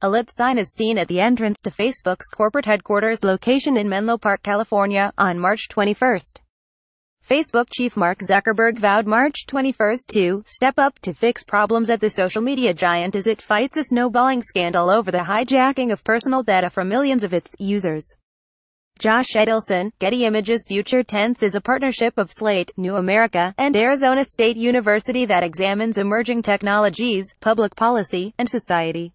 A lit sign is seen at the entrance to Facebook's corporate headquarters location in Menlo Park, California, on March 21. Facebook chief Mark Zuckerberg vowed March 21 to step up to fix problems at the social media giant as it fights a snowballing scandal over the hijacking of personal data from millions of its users. Josh Edelson, Getty Images Future Tense is a partnership of Slate, New America, and Arizona State University that examines emerging technologies, public policy, and society.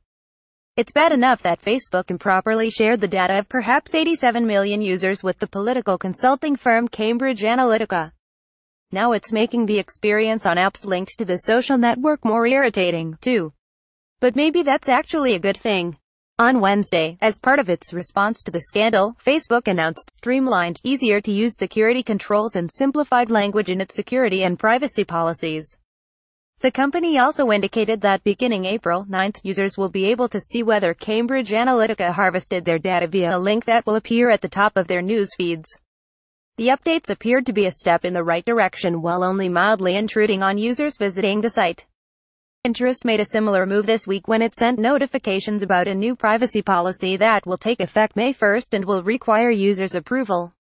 It's bad enough that Facebook improperly shared the data of perhaps 87 million users with the political consulting firm Cambridge Analytica. Now it's making the experience on apps linked to the social network more irritating, too. But maybe that's actually a good thing. On Wednesday, as part of its response to the scandal, Facebook announced streamlined, easier to use security controls and simplified language in its security and privacy policies. The company also indicated that beginning April 9th, users will be able to see whether Cambridge Analytica harvested their data via a link that will appear at the top of their news feeds. The updates appeared to be a step in the right direction while only mildly intruding on users visiting the site. Interest made a similar move this week when it sent notifications about a new privacy policy that will take effect May first and will require users' approval.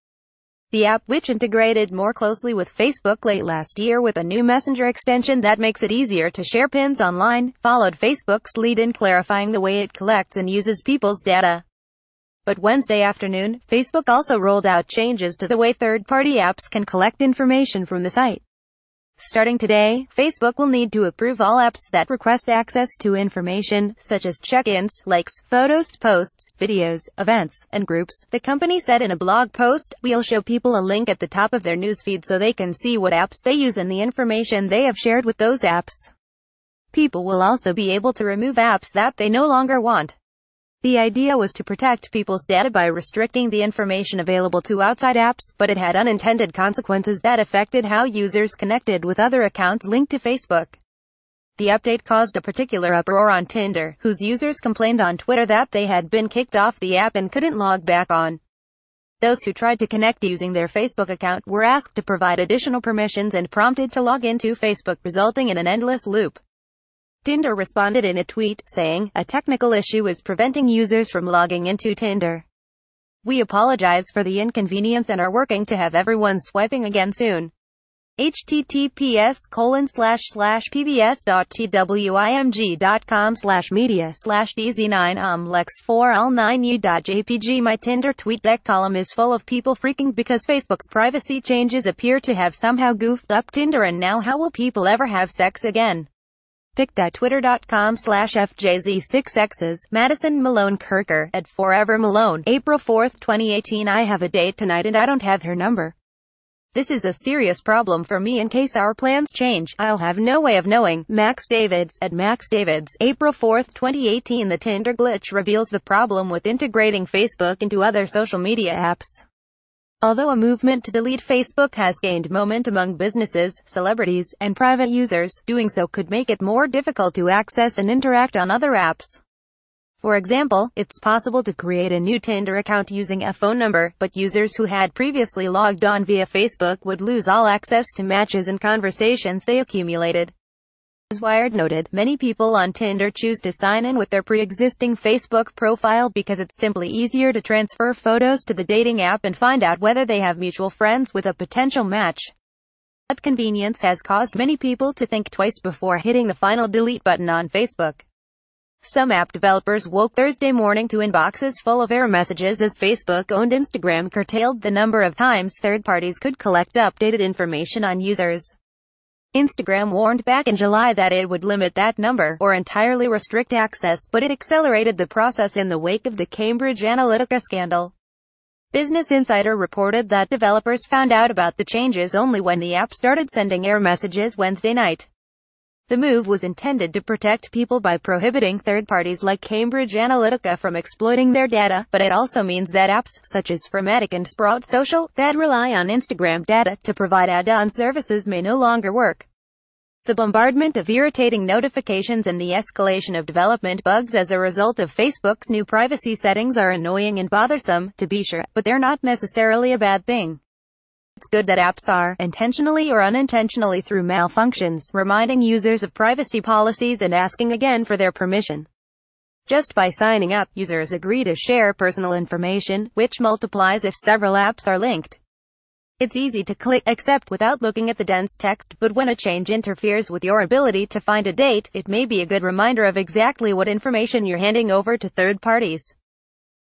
The app, which integrated more closely with Facebook late last year with a new Messenger extension that makes it easier to share pins online, followed Facebook's lead in clarifying the way it collects and uses people's data. But Wednesday afternoon, Facebook also rolled out changes to the way third-party apps can collect information from the site. Starting today, Facebook will need to approve all apps that request access to information, such as check-ins, likes, photos, posts, videos, events, and groups. The company said in a blog post, We'll show people a link at the top of their newsfeed so they can see what apps they use and the information they have shared with those apps. People will also be able to remove apps that they no longer want. The idea was to protect people's data by restricting the information available to outside apps, but it had unintended consequences that affected how users connected with other accounts linked to Facebook. The update caused a particular uproar on Tinder, whose users complained on Twitter that they had been kicked off the app and couldn't log back on. Those who tried to connect using their Facebook account were asked to provide additional permissions and prompted to log into Facebook, resulting in an endless loop. Tinder responded in a tweet, saying, A technical issue is preventing users from logging into Tinder. We apologize for the inconvenience and are working to have everyone swiping again soon https colon slash slash pbs.twimg.com slash media slash dz9 umlex 4 l9u.jpg My Tinder tweet deck column is full of people freaking because Facebook's privacy changes appear to have somehow goofed up Tinder and now how will people ever have sex again? pic.twitter.com slash fjz6x's Madison Malone Kirker at Forever Malone April 4, 2018 I have a date tonight and I don't have her number. This is a serious problem for me in case our plans change. I'll have no way of knowing. Max Davids at Max Davids April 4, 2018 The Tinder glitch reveals the problem with integrating Facebook into other social media apps. Although a movement to delete Facebook has gained moment among businesses, celebrities, and private users, doing so could make it more difficult to access and interact on other apps. For example, it's possible to create a new Tinder account using a phone number, but users who had previously logged on via Facebook would lose all access to matches and conversations they accumulated. As Wired noted, many people on Tinder choose to sign in with their pre-existing Facebook profile because it's simply easier to transfer photos to the dating app and find out whether they have mutual friends with a potential match. That convenience has caused many people to think twice before hitting the final delete button on Facebook. Some app developers woke Thursday morning to inboxes full of error messages as Facebook-owned Instagram curtailed the number of times third parties could collect updated information on users. Instagram warned back in July that it would limit that number, or entirely restrict access, but it accelerated the process in the wake of the Cambridge Analytica scandal. Business Insider reported that developers found out about the changes only when the app started sending error messages Wednesday night. The move was intended to protect people by prohibiting third parties like Cambridge Analytica from exploiting their data, but it also means that apps, such as Formatic and Sprout Social, that rely on Instagram data to provide add-on services may no longer work. The bombardment of irritating notifications and the escalation of development bugs as a result of Facebook's new privacy settings are annoying and bothersome, to be sure, but they're not necessarily a bad thing. It's good that apps are, intentionally or unintentionally through malfunctions, reminding users of privacy policies and asking again for their permission. Just by signing up, users agree to share personal information, which multiplies if several apps are linked. It's easy to click accept without looking at the dense text, but when a change interferes with your ability to find a date, it may be a good reminder of exactly what information you're handing over to third parties.